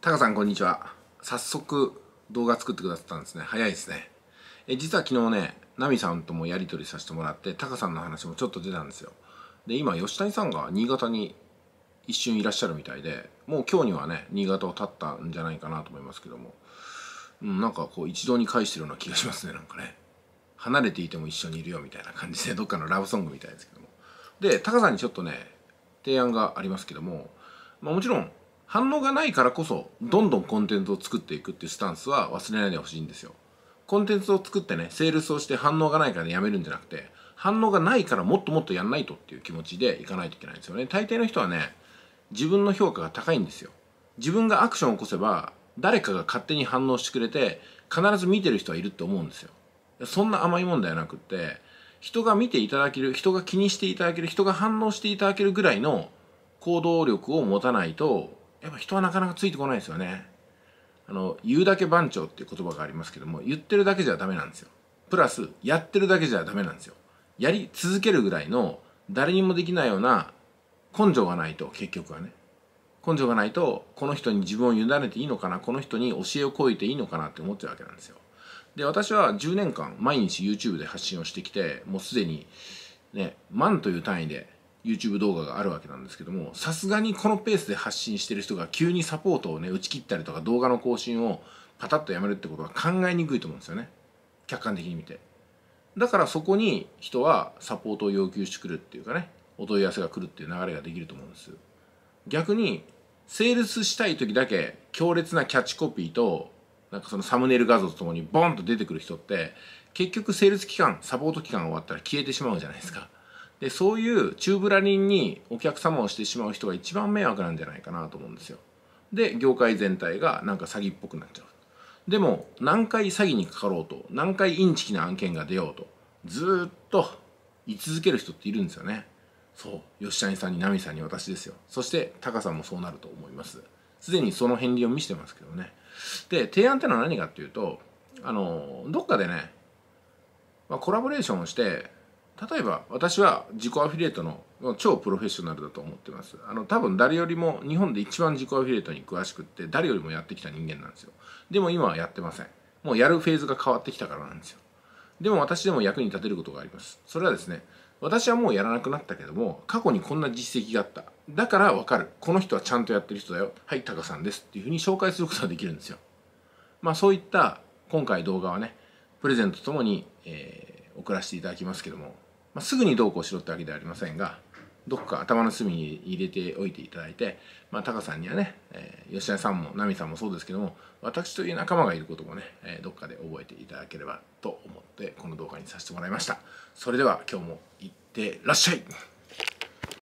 タカさんこんにちは早速動画作ってくださったんですね早いですねえ実は昨日ねナミさんともやり取りさせてもらってタカさんの話もちょっと出たんですよで今吉谷さんが新潟に一瞬いらっしゃるみたいでもう今日にはね新潟を立ったんじゃないかなと思いますけども、うん、なんかこう一堂に会してるような気がしますねなんかね離れていても一緒にいるよみたいな感じでどっかのラブソングみたいですけどもでタカさんにちょっとね提案がありますけども、まあ、もちろん反応がないからこそどんどんコンテンツを作っていくっていうスタンスは忘れないでほしいんですよコンテンツを作ってねセールスをして反応がないから、やめるんじゃなくて反応がないからもっともっとやんないとっていう気持ちでいかないといけないんですよね大抵の人はね自分の評価が高いんですよ自分がアクションを起こせば誰かが勝手に反応してくれて必ず見てる人はいると思うんですよそんな甘いもんではなくって人が見ていただける人が気にしていただける人が反応していただけるぐらいの行動力を持たないとやっぱ人はなかなかついてこないですよねあの言うだけ番長っていう言葉がありますけども言ってるだけじゃダメなんですよプラスやってるだけじゃダメなんですよやり続けるぐらいの誰にもできないような根性がないと結局はね根性がないとこの人に自分を委ねていいのかなこの人に教えをこいていいのかなって思っちゃうわけなんですよで私は10年間毎日 YouTube で発信をしてきてもうすでにね万という単位で YouTube 動画があるわけなんですけどもさすがにこのペースで発信してる人が急にサポートをね打ち切ったりとか動画の更新をパタッとやめるってことは考えにくいと思うんですよね客観的に見てだからそこに人はサポートを要求してくるっていうかねお問い合わせが来るっていう流れができると思うんです逆にセールスしたい時だけ強烈なキャッチコピーとなんかそのサムネイル画像とともにボンと出てくる人って結局セールス期間サポート期間が終わったら消えてしまうじゃないですかでそういう宙ぶらりんにお客様をしてしまう人が一番迷惑なんじゃないかなと思うんですよで業界全体がなんか詐欺っぽくなっちゃうでも何回詐欺にかかろうと何回インチキな案件が出ようとずっと居続ける人っているんですよねそう吉谷さんに奈美さんに私ですよそしてタカさんもそうなると思いますすでにその片りを見せてますけどねで提案ってのは何かっていうとあのどっかでね、まあ、コラボレーションをして例えば私は自己アフィリエイトの超プロフェッショナルだと思ってますあの多分誰よりも日本で一番自己アフィリエイトに詳しくって誰よりもやってきた人間なんですよでも今はやってませんもうやるフェーズが変わってきたからなんですよでも私でも役に立てることがありますそれはですね私はもうやらなくなったけども過去にこんな実績があっただからわかるこの人はちゃんとやってる人だよはいタカさんですっていうふうに紹介することができるんですよまあそういった今回動画はねプレゼントともに、えー、送らせていただきますけどもまあ、すぐにどうこうしろってわけではありませんがどこか頭の隅に入れておいていただいて、まあ、タカさんにはね、えー、吉田さんもナミさんもそうですけども私という仲間がいることもね、えー、どっかで覚えていただければと思ってこの動画にさせてもらいましたそれでは今日もいってらっしゃい